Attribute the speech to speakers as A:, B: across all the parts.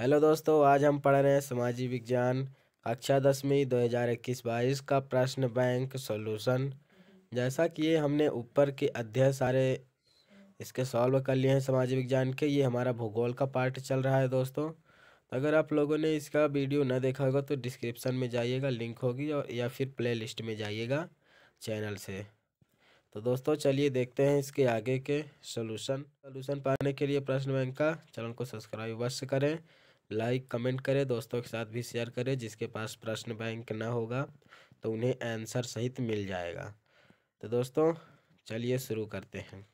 A: hello दोस्तों आज हम पढ़ रहे हैं समाजी विज्ञान कक्षा दसवीं दो हज़ार इक्कीस बाईस का प्रश्न बैंक सॉल्यूशन जैसा कि ये हमने ऊपर के अध्याय सारे इसके सॉल्व कर लिए हैं समाजी विज्ञान के ये हमारा भूगोल का पार्ट चल रहा है दोस्तों तो अगर आप लोगों ने इसका वीडियो न देखा होगा तो डिस्क्रिप्सन में जाइएगा लिंक होगी और या फिर प्ले लिस्ट में जाइएगा चैनल से तो दोस्तों चलिए देखते हैं इसके आगे के सोल्यूशन सोल्यूशन पाने के लिए प्रश्न बैंक का चैनल को सब्सक्राइब अवश्य करें लाइक कमेंट करें दोस्तों के साथ भी शेयर करें जिसके पास प्रश्न बैंक ना होगा तो उन्हें आंसर सहित मिल जाएगा तो दोस्तों चलिए शुरू करते हैं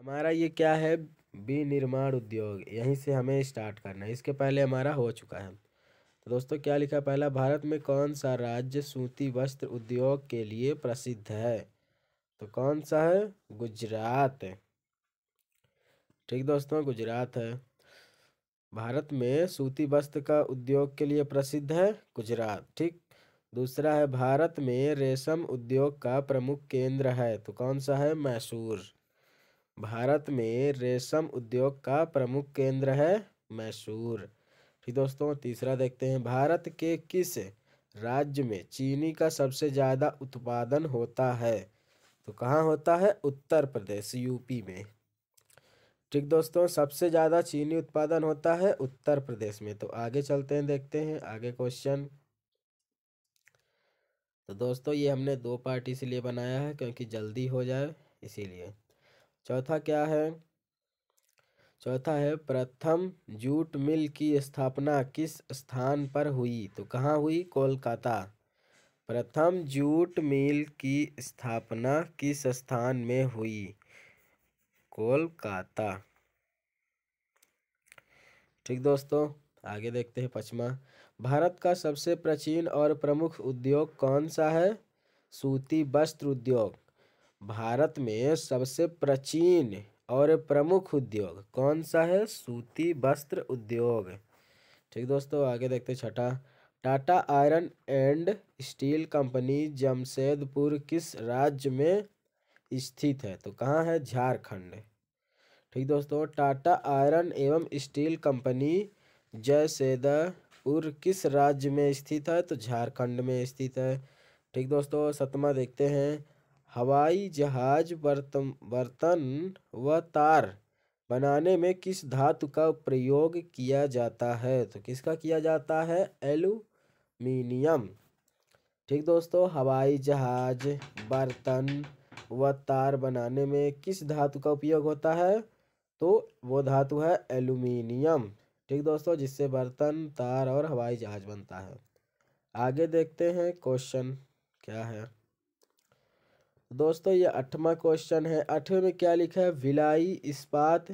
A: हमारा ये क्या है विनिर्माण उद्योग यहीं से हमें स्टार्ट करना है इसके पहले हमारा हो चुका है तो दोस्तों क्या लिखा पहला भारत में कौन सा राज्य सूती वस्त्र उद्योग के लिए प्रसिद्ध है तो कौन सा है गुजरात ठीक दोस्तों गुजरात है भारत में सूती वस्त्र का उद्योग के लिए प्रसिद्ध है गुजरात ठीक दूसरा है भारत में रेशम उद्योग का प्रमुख केंद्र है तो कौन सा है मैसूर भारत में रेशम उद्योग का प्रमुख केंद्र है मैसूर ठीक दोस्तों तीसरा देखते हैं भारत के किस राज्य में चीनी का सबसे ज़्यादा उत्पादन होता है तो कहाँ होता है उत्तर प्रदेश यूपी में ठीक दोस्तों सबसे ज़्यादा चीनी उत्पादन होता है उत्तर प्रदेश में तो आगे चलते हैं देखते हैं आगे क्वेश्चन तो दोस्तों ये हमने दो पार्ट इसलिए बनाया है क्योंकि जल्दी हो जाए इसीलिए चौथा क्या है चौथा है प्रथम जूट मिल की स्थापना किस स्थान पर हुई तो कहाँ हुई कोलकाता प्रथम जूट मिल की स्थापना किस स्थान में हुई कोलकाता ठीक दोस्तों आगे देखते हैं पचमा भारत का सबसे प्राचीन और प्रमुख उद्योग कौन सा है सूती वस्त्र उद्योग भारत में सबसे प्राचीन और प्रमुख उद्योग कौन सा है सूती वस्त्र उद्योग ठीक दोस्तों आगे देखते छठा Tata iron and steel company Jamshedpur किस राज्य में स्थित है तो कहाँ है झारखंड ठीक दोस्तों टाटा आयरन एवं स्टील कंपनी जयसेदपुर किस राज्य में स्थित है तो झारखंड में स्थित है ठीक दोस्तों सतमा देखते हैं हवाई जहाज बर्तन बर्तन व तार बनाने में किस धातु का प्रयोग किया जाता है तो किसका किया जाता है एलू मीनियम ठीक दोस्तों हवाई जहाज बर्तन व तार बनाने में किस धातु का उपयोग होता है तो वो धातु है एल्यूमिनियम ठीक दोस्तों जिससे बर्तन तार और हवाई जहाज बनता है आगे देखते हैं क्वेश्चन क्या है दोस्तों ये आठवां क्वेश्चन है आठवें में क्या लिखा है विलाई इस्पात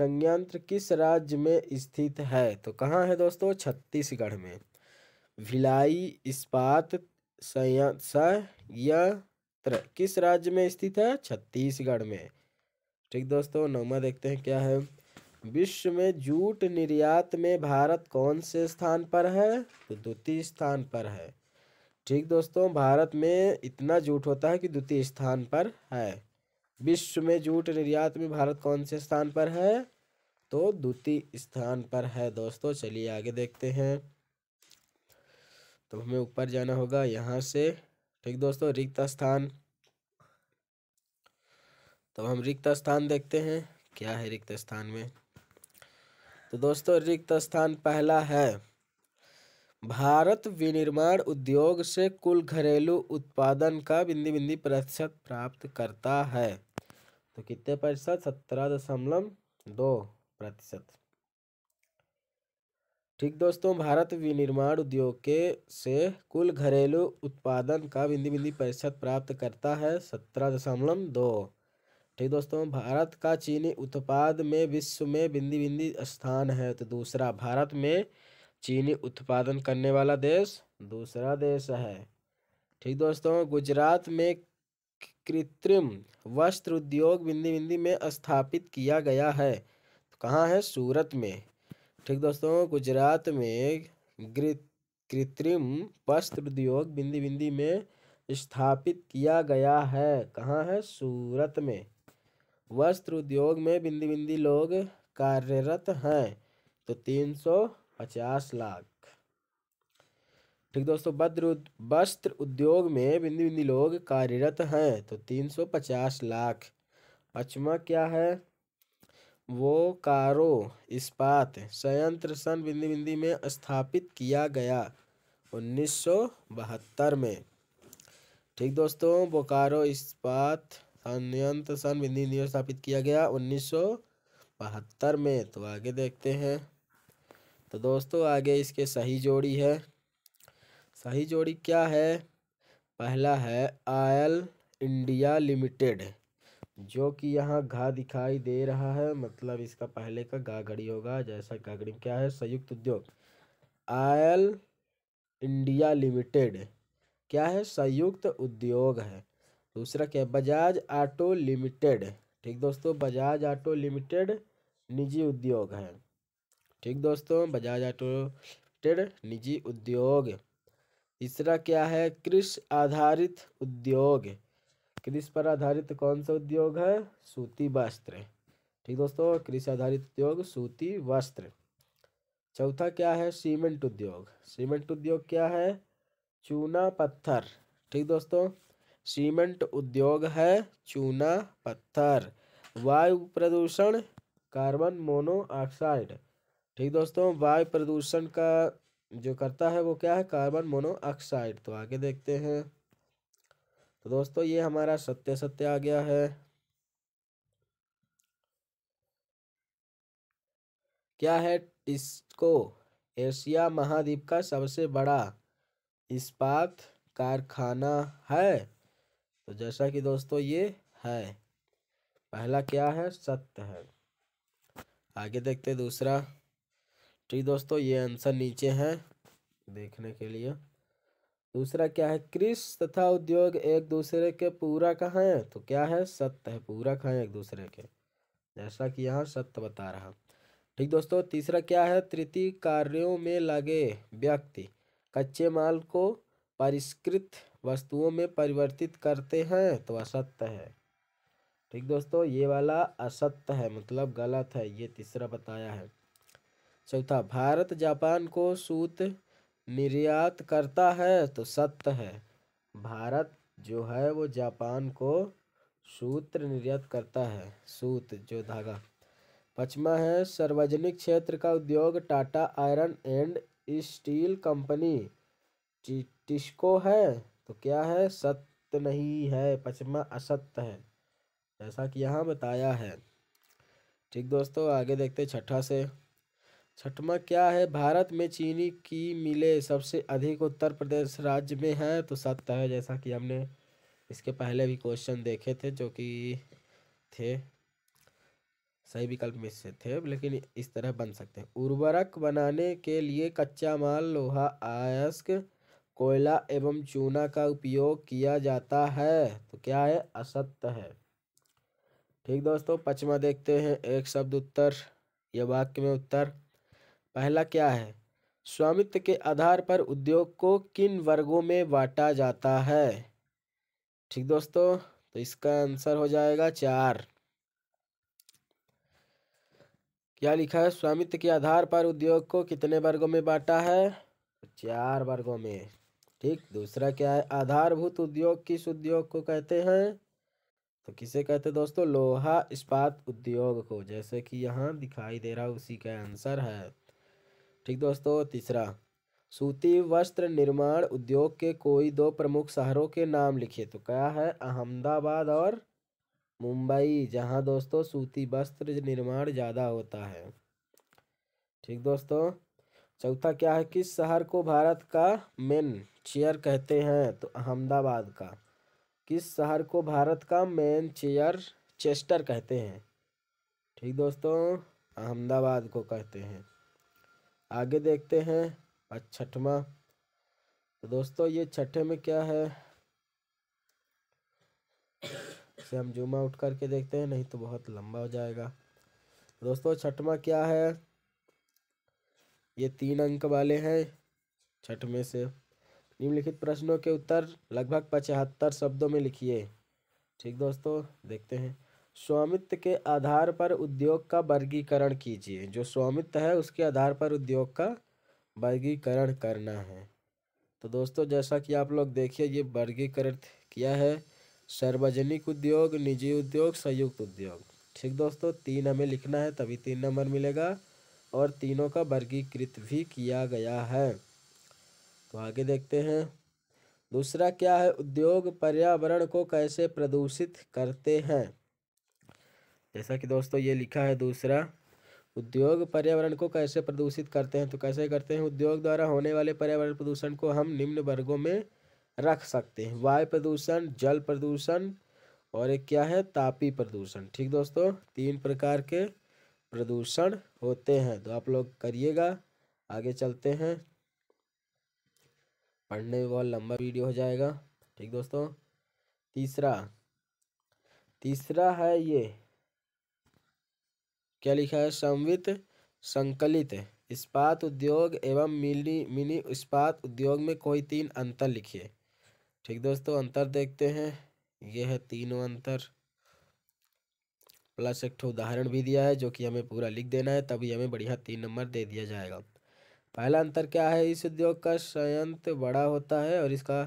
A: संयंत्र किस राज्य में स्थित है तो कहाँ है दोस्तों छत्तीसगढ़ में भिलाई इस्पात संयंत्र किस राज्य में स्थित है छत्तीसगढ़ में ठीक दोस्तों नौवा देखते हैं क्या है विश्व में जूट निर्यात में भारत कौन से स्थान पर है तो द्वितीय स्थान पर है ठीक दोस्तों भारत में इतना जूट होता है कि द्वितीय स्थान पर है विश्व में जूट निर्यात में भारत कौन से स्थान पर है तो द्वितीय स्थान पर है दोस्तों चलिए आगे देखते हैं तो हमें ऊपर जाना होगा यहाँ से ठीक दोस्तों रिक्त स्थान तो हम रिक्त स्थान देखते हैं क्या है रिक्त स्थान में तो दोस्तों रिक्त स्थान पहला है भारत विनिर्माण उद्योग से कुल घरेलू उत्पादन का बिंदी बिंदी प्रतिशत प्राप्त करता है तो कितने प्रतिशत सत्रह दशमलव दो प्रतिशत ठीक दोस्तों भारत विनिर्माण उद्योग के से कुल घरेलू उत्पादन का बिंदी बिंदी प्रतिशत प्राप्त करता है सत्रह दशमलव दो ठीक दोस्तों भारत का चीनी उत्पाद में विश्व में बिंदी बिंदी स्थान है तो दूसरा भारत में चीनी उत्पादन करने वाला देश दूसरा देश है ठीक दोस्तों गुजरात में कृत्रिम वस्त्र उद्योग बिंदी बिंदी में स्थापित किया गया है तो कहाँ है सूरत में ठीक दोस्तों गुजरात में कृत्रिम वस्त्र उद्योग बिंदी बिंदी में स्थापित किया गया है कहाँ है सूरत में वस्त्र उद्योग में बिंदी बिंदी लोग कार्यरत हैं तो तीन सौ पचास लाख ठीक दोस्तों बद्र वस्त्र उद्योग में बिंदी बिंदी लोग कार्यरत हैं तो तीन सौ पचास लाख पचमा क्या है वो कारो इस्पात संयंत्र सन बिंदी बिंदी में स्थापित किया गया 1972 में ठीक दोस्तों बोकारो इस्पात संयंत्र सन बिंदी बिंदी में स्थापित किया गया 1972 में तो आगे देखते हैं तो दोस्तों आगे इसके सही जोड़ी है सही जोड़ी क्या है पहला है आयल इंडिया लिमिटेड जो कि यहाँ घा दिखाई दे रहा है मतलब इसका पहले का गागड़ी घड़ी होगा जैसा गागड़ी घड़ी क्या है संयुक्त उद्योग आयल इंडिया लिमिटेड क्या है संयुक्त उद्योग है दूसरा क्या है बजाज ऑटो लिमिटेड ठीक दोस्तों बजाज ऑटो लिमिटेड निजी उद्योग है ठीक दोस्तों बजाज ऑटो लिमिटेड निजी उद्योग तीसरा क्या है कृषि आधारित उद्योग कृषि पर आधारित कौन सा उद्योग है सूती वस्त्र ठीक दोस्तों कृषि आधारित उद्योग सूती वस्त्र चौथा क्या है सीमेंट उद्योग सीमेंट उद्योग क्या है चूना पत्थर ठीक दोस्तों सीमेंट उद्योग है चूना पत्थर वायु प्रदूषण कार्बन मोनोऑक्साइड ठीक दोस्तों वायु प्रदूषण का जो करता है वो क्या है कार्बन मोनोऑक्साइड तो आगे देखते हैं तो दोस्तों ये हमारा सत्य सत्य आ गया है क्या है टिस्को एशिया महाद्वीप का सबसे बड़ा इस्पात कारखाना है तो जैसा कि दोस्तों ये है पहला क्या है सत्य है आगे देखते दूसरा ठीक दोस्तों ये आंसर नीचे है देखने के लिए दूसरा क्या है कृषि तथा उद्योग एक दूसरे के पूरक हैं तो क्या है सत्य है पूरक हैं एक दूसरे के जैसा कि यहाँ सत्य बता रहा ठीक दोस्तों तीसरा क्या है तृतीय कार्यों में लगे व्यक्ति कच्चे माल को परिष्कृत वस्तुओं में परिवर्तित करते हैं तो असत्य है ठीक दोस्तों ये वाला असत्य है मतलब गलत है ये तीसरा बताया है चौथा भारत जापान को सूत निर्यात करता है तो सत्य है भारत जो है वो जापान को सूत्र निर्यात करता है सूत जो धागा पचमा है सार्वजनिक क्षेत्र का उद्योग Tata iron and steel company T, TISCO है तो क्या है सत्य नहीं है पचमा असत्य है जैसा कि यहाँ बताया है ठीक दोस्तों आगे देखते छठा से छठवां क्या है भारत में चीनी की मिलें सबसे अधिक उत्तर प्रदेश राज्य में है तो सत्य है जैसा कि हमने इसके पहले भी क्वेश्चन देखे थे जो कि थे सही विकल्प में से थे लेकिन इस तरह बन सकते हैं उर्वरक बनाने के लिए कच्चा माल लोहा आयस्क कोयला एवं चूना का उपयोग किया जाता है तो क्या है असत्य है ठीक दोस्तों पचमा देखते हैं एक शब्द उत्तर या वाक्य में उत्तर पहला क्या है स्वामित्व के आधार पर उद्योग को किन वर्गों में बांटा जाता है ठीक दोस्तों तो इसका आंसर हो जाएगा चार क्या लिखा है स्वामित्व के आधार पर उद्योग को कितने वर्गों में बांटा है तो चार वर्गों में ठीक दूसरा क्या है आधारभूत उद्योग किस उद्योग को कहते हैं तो किसे कहते हैं दोस्तों लोहा इस्पात उद्योग को जैसे कि यहाँ दिखाई दे रहा उसी का आंसर है ठीक दोस्तों तीसरा सूती वस्त्र निर्माण उद्योग के कोई दो प्रमुख शहरों के नाम लिखिए तो क्या है अहमदाबाद और मुंबई जहां दोस्तों सूती वस्त्र निर्माण ज़्यादा होता है ठीक दोस्तों चौथा क्या है किस शहर को भारत का मेन चेयर कहते हैं तो अहमदाबाद का किस शहर को भारत का मेन चेयर चेस्टर कहते हैं ठीक दोस्तों अहमदाबाद को कहते हैं आगे देखते हैं और छठवा तो दोस्तों ये छठे में क्या है इसे हम जूम आउट करके देखते हैं नहीं तो बहुत लंबा हो जाएगा तो दोस्तों छठवा क्या है ये तीन अंक वाले हैं छठ में से निम्नलिखित प्रश्नों के उत्तर लगभग पचहत्तर शब्दों में लिखिए ठीक दोस्तों देखते हैं स्वामित्व के आधार पर उद्योग का वर्गीकरण कीजिए जो स्वामित्व है उसके आधार पर उद्योग का वर्गीकरण करना है तो दोस्तों जैसा कि आप लोग देखिए ये वर्गीकरण किया है सार्वजनिक उद्योग निजी उद्योग संयुक्त उद्योग ठीक दोस्तों तीन हमें लिखना है तभी तीन नंबर मिलेगा और तीनों का वर्गीकृत भी किया गया है तो आगे देखते हैं दूसरा क्या है उद्योग पर्यावरण को कैसे प्रदूषित करते हैं जैसा कि दोस्तों ये लिखा है दूसरा उद्योग पर्यावरण को कैसे प्रदूषित करते हैं तो कैसे करते हैं उद्योग द्वारा होने वाले पर्यावरण प्रदूषण को हम निम्न वर्गों में रख सकते हैं वायु प्रदूषण जल प्रदूषण और एक क्या है तापी प्रदूषण ठीक दोस्तों तीन प्रकार के प्रदूषण होते हैं तो आप लोग करिएगा आगे चलते हैं पढ़ने में बहुत लंबा वीडियो हो जाएगा ठीक दोस्तों तीसरा तीसरा है ये क्या लिखा है संवित संकलित इस्पात उद्योग एवं मिनी मिनी इस्पात उद्योग में कोई तीन अंतर लिखिए ठीक दोस्तों अंतर देखते हैं यह है तीनों अंतर प्लस एक उदाहरण भी दिया है जो कि हमें पूरा लिख देना है तभी हमें बढ़िया तीन नंबर दे दिया जाएगा पहला अंतर क्या है इस उद्योग का संयंत्र बड़ा होता है और इसका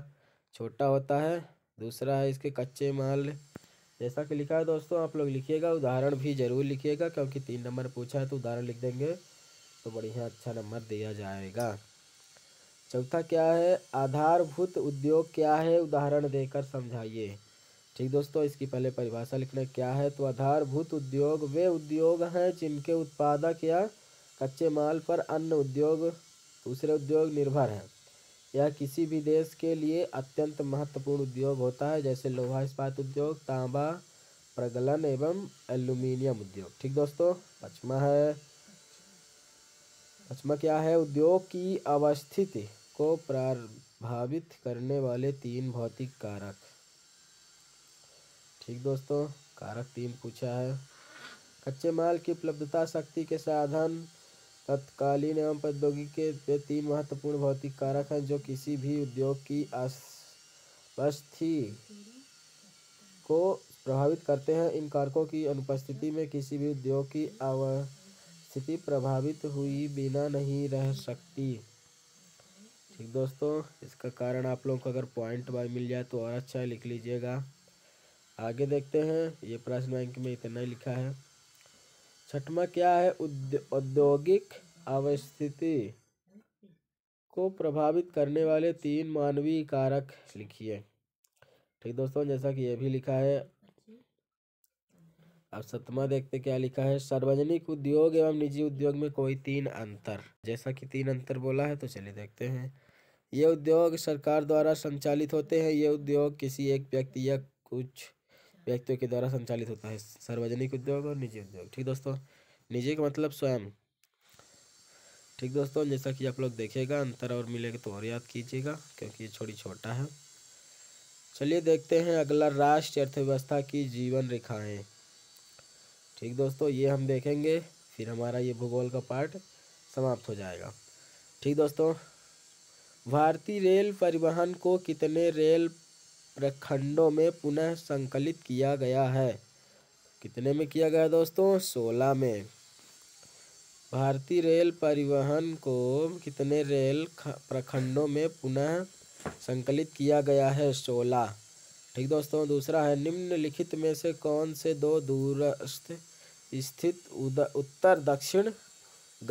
A: छोटा होता है दूसरा है इसके कच्चे माल जैसा कि लिखा है दोस्तों आप लोग लिखिएगा उदाहरण भी ज़रूर लिखिएगा क्योंकि तीन नंबर पूछा है तो उदाहरण लिख देंगे तो बढ़िया अच्छा नंबर दिया जाएगा चौथा क्या है आधारभूत उद्योग क्या है उदाहरण देकर समझाइए ठीक दोस्तों इसकी पहले परिभाषा लिखना क्या है तो आधारभूत उद्योग वे उद्योग हैं जिनके उत्पादक या कच्चे माल पर अन्य उद्योग दूसरे उद्योग निर्भर हैं यह किसी भी देश के लिए अत्यंत महत्वपूर्ण उद्योग होता है जैसे लोहा इस्पात उद्योग तांबा प्रगलन एवं एल्यूमिनियम उद्योग ठीक दोस्तों पचमा है पचमा क्या है उद्योग की अवस्थिति को प्रभावित करने वाले तीन भौतिक कारक ठीक दोस्तों कारक तीन पूछा है कच्चे माल की उपलब्धता शक्ति के साधन तत्कालीन एवं प्रौद्योगिकी के तीन महत्वपूर्ण भौतिक कारक हैं जो किसी भी उद्योग की अस्वस्थि को प्रभावित करते हैं इन कारकों की अनुपस्थिति में किसी भी उद्योग की अवस्थिति प्रभावित हुई बिना नहीं रह सकती ठीक दोस्तों इसका कारण आप लोगों को अगर पॉइंट बाय मिल जाए तो और अच्छा लिख लीजिएगा आगे देखते हैं ये प्रश्न बैंक में इतना ही लिखा है छठवा क्या है औद्योगिक अवस्थिति को प्रभावित करने वाले तीन मानवीय कारक लिखिए ठीक दोस्तों जैसा कि यह भी लिखा है अब सतमा देखते क्या लिखा है सार्वजनिक उद्योग एवं निजी उद्योग में कोई तीन अंतर जैसा कि तीन अंतर बोला है तो चलिए देखते हैं ये उद्योग सरकार द्वारा संचालित होते हैं ये उद्योग किसी एक व्यक्ति या कुछ व्यक्तियों के द्वारा संचालित होता है सार्वजनिक उद्योग और निजी उद्योग ठीक दोस्तों निजी का मतलब स्वयं ठीक दोस्तों जैसा कि आप लोग देखेगा अंतर और मिलेगा तो और याद कीजिएगा क्योंकि ये छोटी छोटा है चलिए देखते हैं अगला राष्ट्रीय अर्थव्यवस्था की जीवन रेखाएँ ठीक दोस्तों ये हम देखेंगे फिर हमारा ये भूगोल का पार्ट समाप्त हो जाएगा ठीक दोस्तों भारतीय रेल परिवहन को कितने रेल प्रखंडों में पुनः संकलित किया गया है कितने में किया गया दोस्तों सोलह में भारतीय रेल परिवहन को कितने रेल प्रखंडों में पुनः संकलित किया गया है सोलह ठीक दोस्तों दूसरा है निम्नलिखित में से कौन से दो दूरस्थ स्थित उत्तर दक्षिण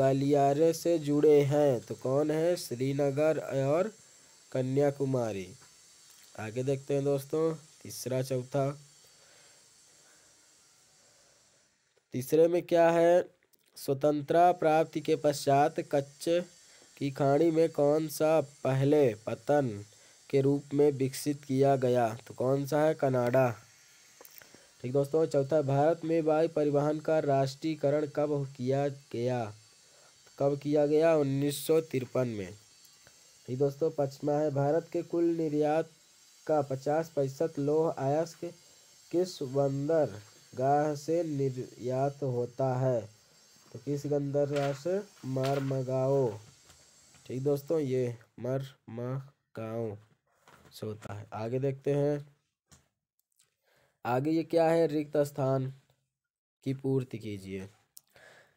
A: गलियारे से जुड़े हैं तो कौन है श्रीनगर और कन्याकुमारी आगे देखते हैं दोस्तों तीसरा चौथा तीसरे में क्या है स्वतंत्रता प्राप्ति के पश्चात कच्छ की खाड़ी में कौन सा पहले पतन के रूप में विकसित किया गया तो कौन सा है कनाडा ठीक दोस्तों चौथा भारत में वायु परिवहन का राष्ट्रीयकरण कब किया गया कब किया गया उन्नीस में ठीक दोस्तों पचमा है भारत के कुल निर्यात का पचास प्रतिशत लोह अयस्क किसवंदर गाह से निर्यात होता है तो किसगंदर से मगाओ ठीक दोस्तों ये मगाओ से होता है आगे देखते हैं आगे ये क्या है रिक्त स्थान की पूर्ति कीजिए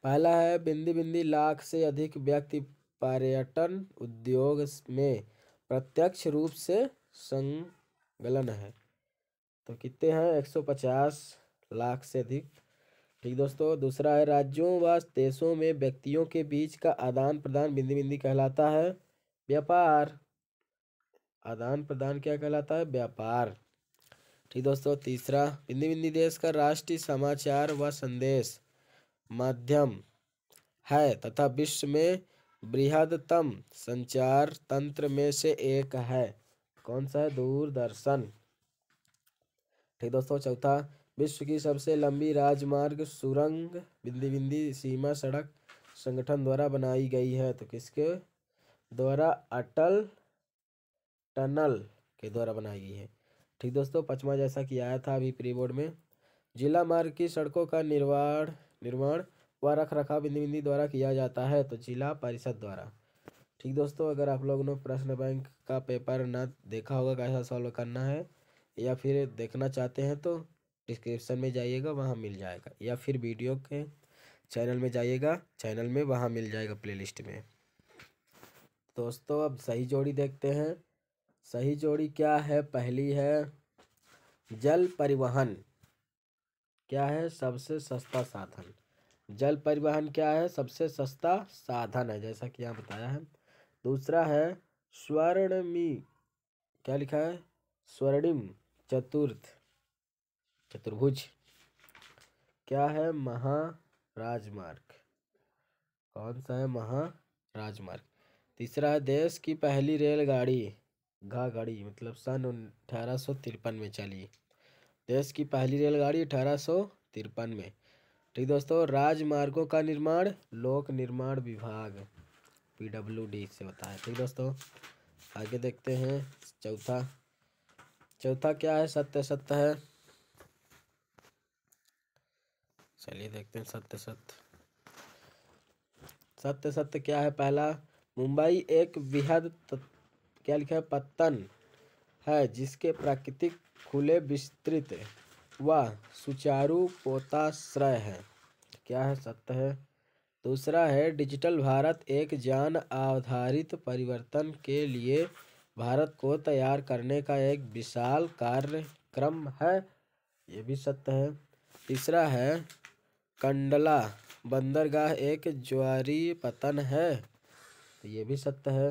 A: पहला है बिंदी बिंदी लाख से अधिक व्यक्ति पर्यटन उद्योग में प्रत्यक्ष रूप से संगलन है तो कितने हैं 150 लाख से अधिक ठीक दोस्तों दूसरा है राज्यों व देशों में व्यक्तियों के बीच का आदान प्रदान बिंदी बिंदी कहलाता है व्यापार आदान प्रदान क्या कहलाता है व्यापार ठीक दोस्तों तीसरा बिंदी बिंदी देश का राष्ट्रीय समाचार व संदेश माध्यम है तथा विश्व में बृहदतम संचार तंत्र में से एक है कौन सा दूरदर्शन ठीक दोस्तों चौथा विश्व की सबसे लंबी राजमार्ग सुरंग बिंदी बिंदी सीमा सड़क संगठन द्वारा बनाई गई है तो किसके द्वारा अटल टनल के द्वारा बनाई गई है ठीक दोस्तों पचवा जैसा कि आया था अभी प्री बोर्ड में जिला मार्ग की सड़कों का निर्माण निर्माण व रख रखाव बिंदी बिंदी द्वारा किया जाता है तो जिला परिषद द्वारा ठीक दोस्तों अगर आप लोगों ने प्रश्न बैंक का पेपर ना देखा होगा कैसा सॉल्व करना है या फिर देखना चाहते हैं तो डिस्क्रिप्शन में जाइएगा वहाँ मिल जाएगा या फिर वीडियो के चैनल में जाइएगा चैनल में वहाँ मिल जाएगा प्लेलिस्ट में दोस्तों अब सही जोड़ी देखते हैं सही जोड़ी क्या है पहली है जल परिवहन क्या है सबसे सस्ता साधन जल परिवहन क्या है सबसे सस्ता साधन है जैसा कि यहाँ बताया है दूसरा है स्वर्णमी क्या लिखा है स्वर्णिम चतुर्थ चतुर्भुज क्या है महाराजमार्ग कौन सा है महाराजमार्ग तीसरा है देश की पहली रेलगाड़ी घाघड़ी मतलब सन अठारह सौ तिरपन में चली देश की पहली रेलगाड़ी अठारह सौ तिरपन में ठीक दोस्तों राजमार्गों का निर्माण लोक निर्माण विभाग पी डब्ल्यू डी से होता है ठीक दोस्तों आगे देखते हैं चौथा चौथा क्या है सत्य सत्य है चलिए देखते हैं सत्य सत्य सत्य सत्य क्या है पहला मुंबई एक बेहद क्या लिखा है पत्तन है जिसके प्राकृतिक खुले विस्तृत व सुचारू पोताश्रय है क्या है सत्य है दूसरा है डिजिटल भारत एक ज्ञान आधारित परिवर्तन के लिए भारत को तैयार करने का एक विशाल कार्यक्रम है ये भी सत्य है तीसरा है कंडला बंदरगाह एक ज्वारी पतन है तो ये भी सत्य है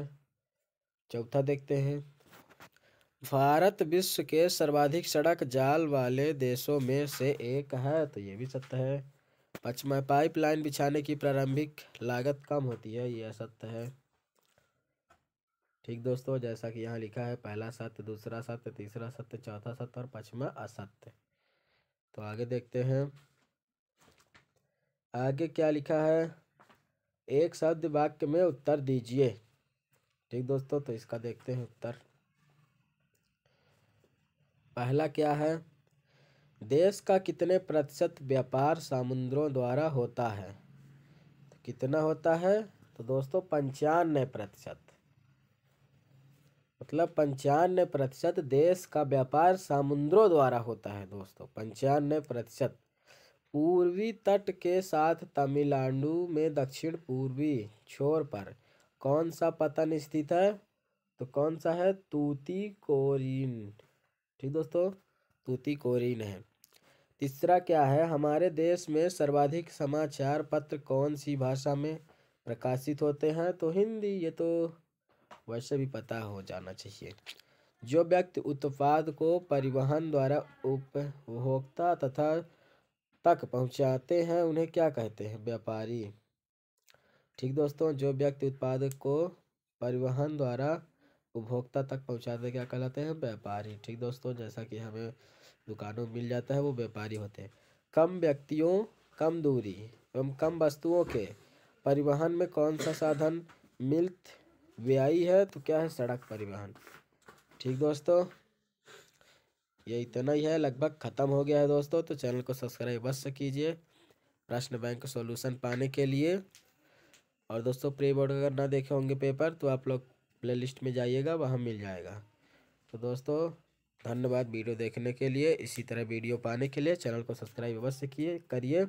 A: चौथा देखते हैं भारत विश्व के सर्वाधिक सड़क जाल वाले देशों में से एक है तो ये भी सत्य है पचमा पाइप लाइन बिछाने की प्रारंभिक लागत कम होती है यह सत्य है ठीक दोस्तों जैसा कि यहाँ लिखा है पहला सत्य दूसरा सत्य तीसरा सत्य चौथा सत्य और पचमा असत्य तो आगे देखते हैं आगे क्या लिखा है एक शब्द वाक्य में उत्तर दीजिए ठीक दोस्तों तो इसका देखते हैं उत्तर पहला क्या है देश का कितने प्रतिशत व्यापार समुद्रों द्वारा होता है तो कितना होता है तो दोस्तों पंचानवे प्रतिशत मतलब पंचानवे प्रतिशत देश का व्यापार समुद्रों द्वारा होता है दोस्तों पंचानवे प्रतिशत पूर्वी तट के साथ तमिलनाडु में दक्षिण पूर्वी छोर पर कौन सा पतन स्थित है तो कौन सा है तूती कोरिन ठीक दोस्तों तूती कोरिन है तीसरा क्या है हमारे देश में सर्वाधिक समाचार पत्र कौन सी भाषा में प्रकाशित होते हैं तो हिंदी ये तो वैसे भी पता हो जाना चाहिए जो व्यक्ति उत्पाद को परिवहन द्वारा उपभोक्ता तथा तक पहुंचाते हैं उन्हें क्या कहते हैं व्यापारी ठीक दोस्तों जो व्यक्ति उत्पाद को परिवहन द्वारा उपभोक्ता तक पहुंचाते क्या कहलाते हैं व्यापारी ठीक दोस्तों जैसा कि हमें दुकानों में मिल जाता है वो व्यापारी होते हैं कम व्यक्तियों कम दूरी एवं कम वस्तुओं के परिवहन में कौन सा साधन मिल्थ व्यायी है तो क्या है सड़क परिवहन ठीक दोस्तों ये इतना ही है लगभग ख़त्म हो गया है दोस्तों तो चैनल को सब्सक्राइब अवश्य कीजिए प्रश्न बैंक सॉल्यूशन पाने के लिए और दोस्तों प्री बोर्ड अगर ना देखे होंगे पेपर तो आप लोग प्लेलिस्ट में जाइएगा वहाँ मिल जाएगा तो दोस्तों धन्यवाद वीडियो देखने के लिए इसी तरह वीडियो पाने के लिए चैनल को सब्सक्राइब अवश्य किए करिए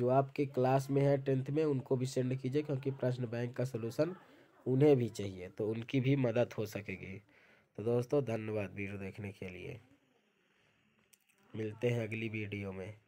A: जो आपके क्लास में है टेंथ में उनको भी सेंड कीजिए क्योंकि प्रश्न बैंक का सलूशन उन्हें भी चाहिए तो उनकी भी मदद हो सकेगी तो दोस्तों धन्यवाद वीडियो देखने के लिए मिलते हैं अगली वीडियो में